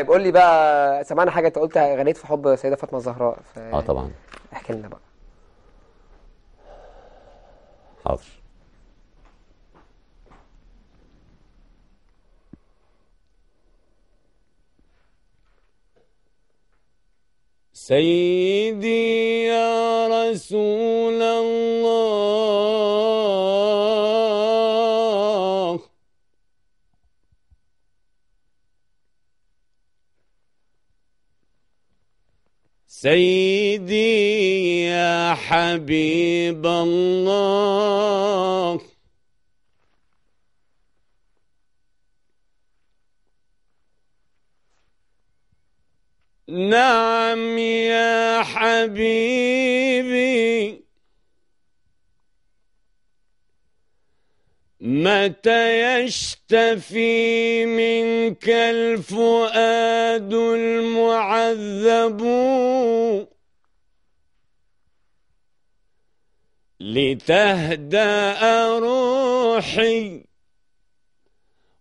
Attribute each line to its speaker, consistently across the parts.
Speaker 1: طيب قول لي بقى سمعنا حاجه انت قلت غنيت في حب السيده فاطمه الزهراء اه
Speaker 2: طبعا احكي لنا بقى حاضر
Speaker 3: سيدي يا رسول الله سيدي يا حبيب الله نعم يا حبيبي متى يشتفي منك الفؤاد المعذب لتهدأ روحي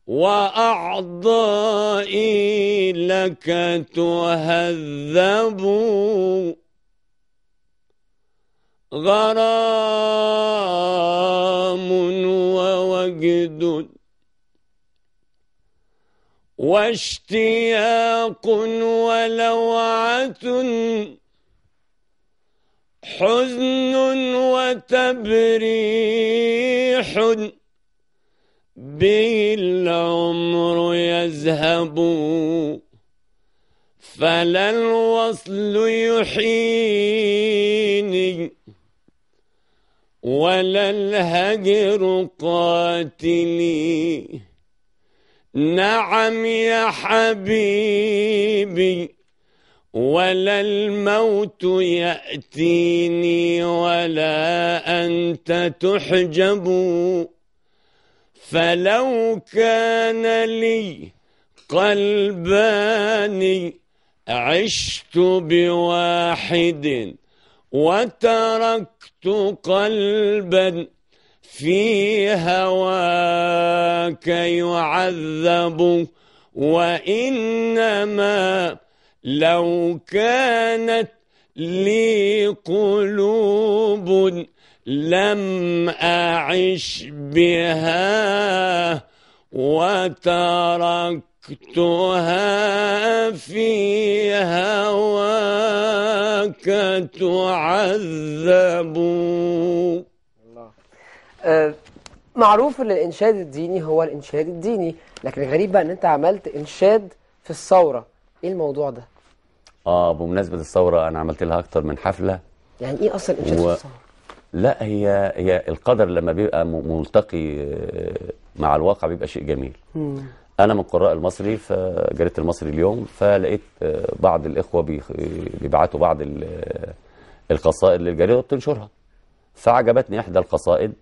Speaker 3: وأعضائي لك تهذبُ غرام ووجد واشتياق ولوعة حزن وتبريح به العمر يذهب فلا الوصل يحيي ولا الهجر قاتلي نعم يا حبيبي ولا الموت يأتيني ولا أنت تحجب فلو كان لي قلباني عشت بواحد وتركت قلبا في هواك يعذب وإنما لو كانت لي قلوب لم أعش بها وتركت تركتها في هواك تعذب
Speaker 1: آه، معروف ان الانشاد الديني هو الانشاد الديني لكن الغريب بقى ان انت عملت انشاد في الثوره ايه الموضوع ده
Speaker 2: اه بمناسبه الثوره انا عملت لها اكتر من حفله
Speaker 1: يعني ايه اصلا انشاد و... في الثوره
Speaker 2: لا هي هي القدر لما بيبقى ملتقي آه، مع الواقع بيبقى شيء جميل مم. انا من قراء المصري فجريده المصري اليوم فلقيت آه، بعض الاخوه بيبعتوا بعض آه، القصائد للجريده وبتنشرها فعجبتني احدى القصائد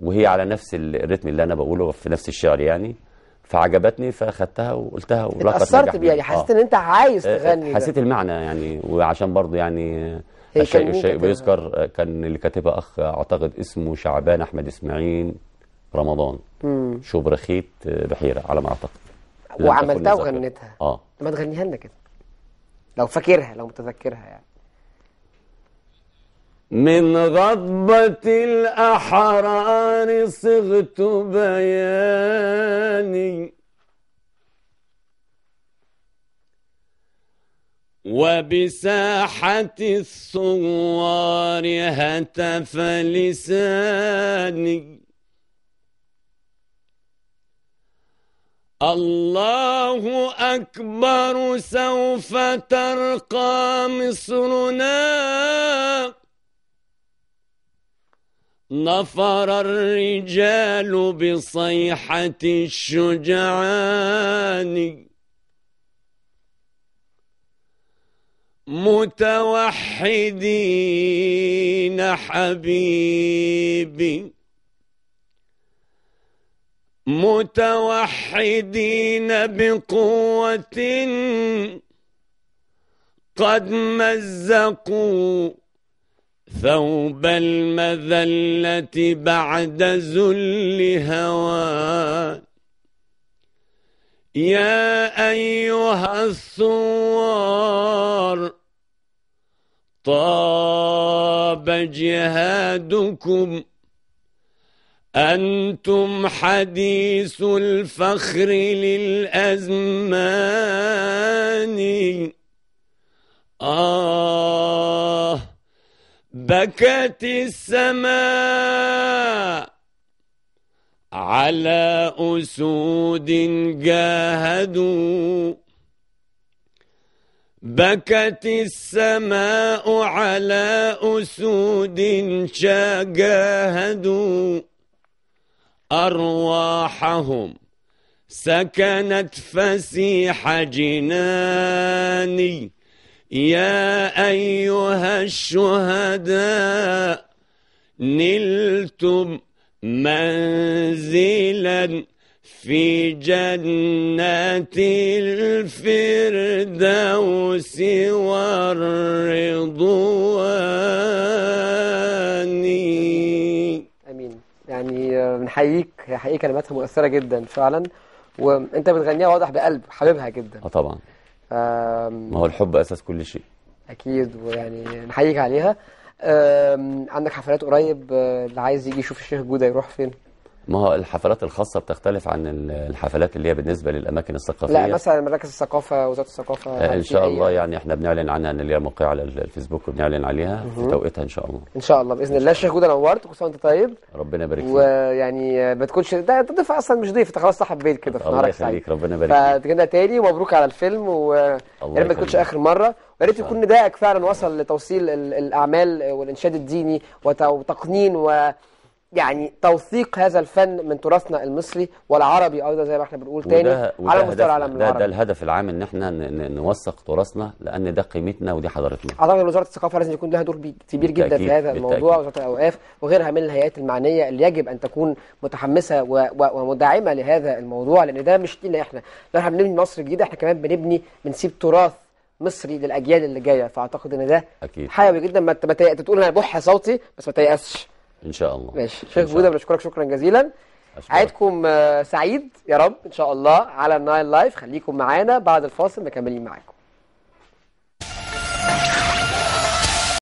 Speaker 2: وهي على نفس الريتم اللي انا بقوله في نفس الشعر يعني فعجبتني فاخدتها وقلتها ولقت اتأثرت بيها يعني آه. حسيت ان
Speaker 1: انت عايز تغني حسيت
Speaker 2: المعنى يعني وعشان برضو يعني الشيء الشيء بيذكر كان اللي كاتبها اخ اعتقد اسمه شعبان احمد اسماعيل رمضان مم. برخيت آه، بحيره على ما اعتقد
Speaker 1: وعملتها وغنيتها اه ما تغنيها لنا كده لو فاكرها لو متذكرها يعني
Speaker 3: من غضبة الأحرار صغت بياني وبساحة الثوار هتف لساني الله أكبر سوف ترقى مصرنا نفر الرجال بصيحة الشجعان متوحدين حبيبي متوحدين بقوة قد مزقوا ثوب المذلة بعد ذل هوى يا أيها الثوار طاب جهادكم أنتم حديث الفخر للأزمان آه بكت السماء على أسود جاهدوا بكت السماء على أسود شاجهدوا أرواحهم سكنت فسيح جناني يا أيها الشهداء نلتم منزلا في جنات الفردوس والرضوان
Speaker 1: احييك هي حقيقي كلماتها مؤثره جدا فعلا وانت بتغنيها واضح بقلب حاببها جدا اه طبعا ما هو
Speaker 2: الحب اساس كل شيء
Speaker 1: اكيد ويعني نحييك عليها عندك حفلات قريب آه، اللي عايز يجي يشوف الشيخ جوده يروح فين
Speaker 2: ما هو الحفلات الخاصة بتختلف عن الحفلات اللي هي بالنسبة للأماكن الثقافية لا مثلا
Speaker 1: مراكز الثقافة وزارة الثقافة آه، إن شاء الله
Speaker 2: يعني إحنا بنعلن عنها إن ليها موقع على الفيسبوك وبنعلن عليها في توقيتها إن شاء
Speaker 1: الله إن شاء الله بإذن الله الشيخ هدى نورت كل سنة وأنت طيب ربنا يبارك فيك ويعني ما تكونش ده أنت ضيف أصلا مش ضيف أنت خلاص صاحب بيت كده في نهارك الله يخليك ربنا يبارك فيك فتجينا تاني ومبروك على الفيلم ويا ريت ما تكونش آخر مرة يا ريت يكون ندائك فعلا وصل لتوصيل الأعمال والإنشاد الديني وتقنين و يعني توثيق هذا الفن من تراثنا المصري والعربي أيضا زي ما احنا بنقول تاني وده وده على مستوى العالم العربي ده, ده
Speaker 2: الهدف العام ان احنا نوثق تراثنا لأن ده قيمتنا ودي حضارتنا
Speaker 1: أعتقد وزارة الثقافة لازم يكون لها دور كبير جدا في هذا الموضوع وزارة الأوقاف وغيرها من الهيئات المعنية اللي يجب أن تكون متحمسة ومدعمة لهذا الموضوع لأن ده مش لينا احنا لا احنا بنبني مصر جديدة احنا كمان بنبني بنسيب تراث مصري للأجيال اللي جاية فأعتقد إن ده أكيد. حيوي جدا ما تقول أنا بح صوتي بس ما تيأسش
Speaker 2: ان شاء الله ماشي شيخ بوده
Speaker 1: بنشكرك شكرا جزيلا عيدكم آه، سعيد يا رب ان شاء الله على النايل لايف خليكم معانا بعد الفاصل مكملين معاكم